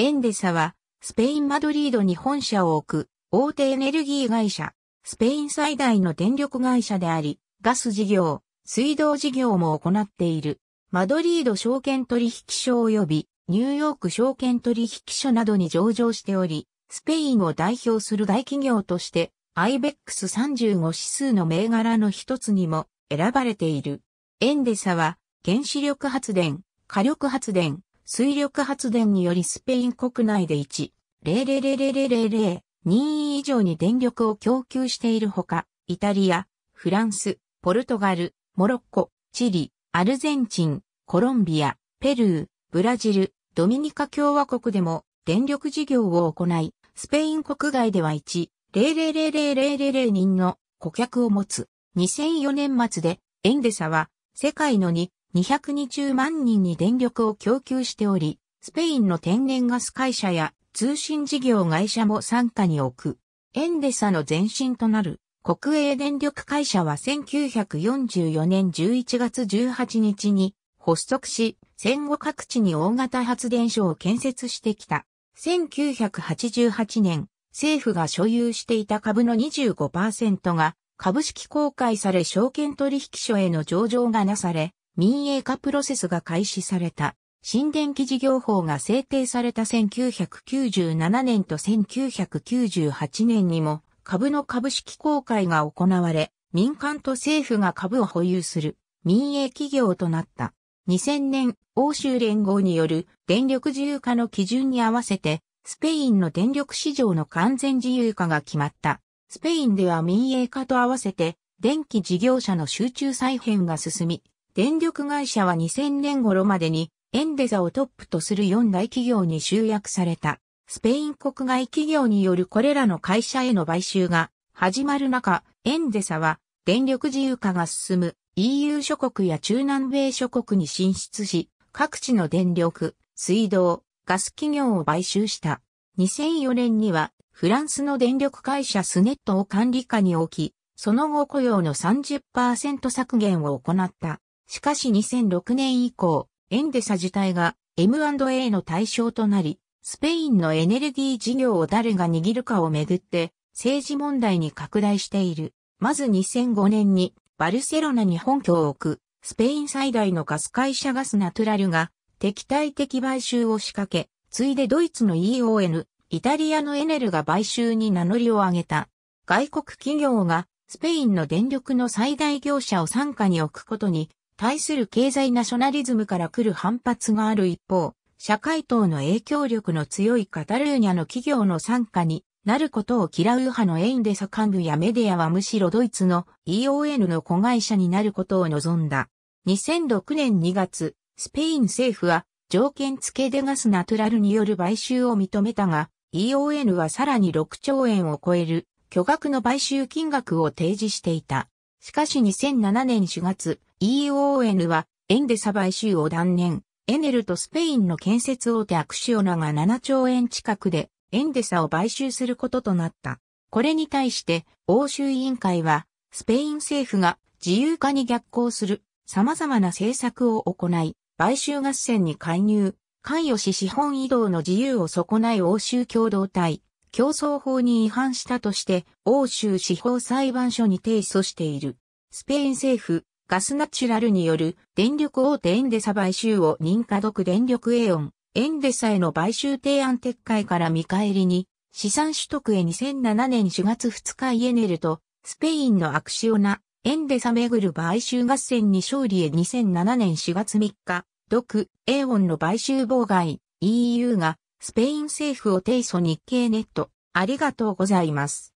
エンデサは、スペイン・マドリードに本社を置く、大手エネルギー会社、スペイン最大の電力会社であり、ガス事業、水道事業も行っている。マドリード証券取引所及び、ニューヨーク証券取引所などに上場しており、スペインを代表する大企業として、IBEX35 指数の銘柄の一つにも選ばれている。エンデサは、原子力発電、火力発電、水力発電によりスペイン国内で1、0 0 0 0 0以上に電力を供給しているほか、イタリア、フランス、ポルトガル、モロッコ、チリ、アルゼンチン、コロンビア、ペルー、ブラジル、ドミニカ共和国でも電力事業を行い、スペイン国外では1、0000000人の顧客を持つ。2004年末でエンデサは世界の日220万人に電力を供給しており、スペインの天然ガス会社や通信事業会社も参加に置く。エンデサの前身となる国営電力会社は1944年11月18日に発足し、戦後各地に大型発電所を建設してきた。1988年、政府が所有していた株の25%が株式公開され証券取引所への上場がなされ、民営化プロセスが開始された。新電気事業法が制定された1997年と1998年にも株の株式公開が行われ、民間と政府が株を保有する民営企業となった。2000年、欧州連合による電力自由化の基準に合わせて、スペインの電力市場の完全自由化が決まった。スペインでは民営化と合わせて、電気事業者の集中再編が進み、電力会社は2000年頃までにエンデザをトップとする4大企業に集約された。スペイン国外企業によるこれらの会社への買収が始まる中、エンデサは電力自由化が進む EU 諸国や中南米諸国に進出し、各地の電力、水道、ガス企業を買収した。2004年にはフランスの電力会社スネットを管理下に置き、その後雇用の30%削減を行った。しかし2006年以降、エンデサ自体が M&A の対象となり、スペインのエネルギー事業を誰が握るかをめぐって政治問題に拡大している。まず2005年にバルセロナに本拠を置くスペイン最大のガス会社ガスナトゥラルが敵対的買収を仕掛け、ついでドイツの EON、イタリアのエネルが買収に名乗りを上げた。外国企業がスペインの電力の最大業者を傘下に置くことに対する経済ナショナリズムから来る反発がある一方、社会党の影響力の強いカタルーニャの企業の参加になることを嫌う派のエインデサ幹部やメディアはむしろドイツの EON の子会社になることを望んだ。2006年2月、スペイン政府は条件付けでガスナトラルによる買収を認めたが、EON はさらに6兆円を超える巨額の買収金額を提示していた。しかし2007年4月、EON は、エンデサ買収を断念、エネルとスペインの建設大手アクシオナが7兆円近くで、エンデサを買収することとなった。これに対して、欧州委員会は、スペイン政府が自由化に逆行する様々な政策を行い、買収合戦に介入、関与し資本移動の自由を損ない欧州共同体、競争法に違反したとして、欧州司法裁判所に提訴している。スペイン政府、ガスナチュラルによる電力大手エンデサ買収を認可独電力エオン、エンデサへの買収提案撤回から見返りに、資産取得へ2007年4月2日イエネルと、スペインのアクシオナ、エンデサめぐる買収合戦に勝利へ2007年4月3日、独、エオンの買収妨害、EU が、スペイン政府を提訴日経ネット、ありがとうございます。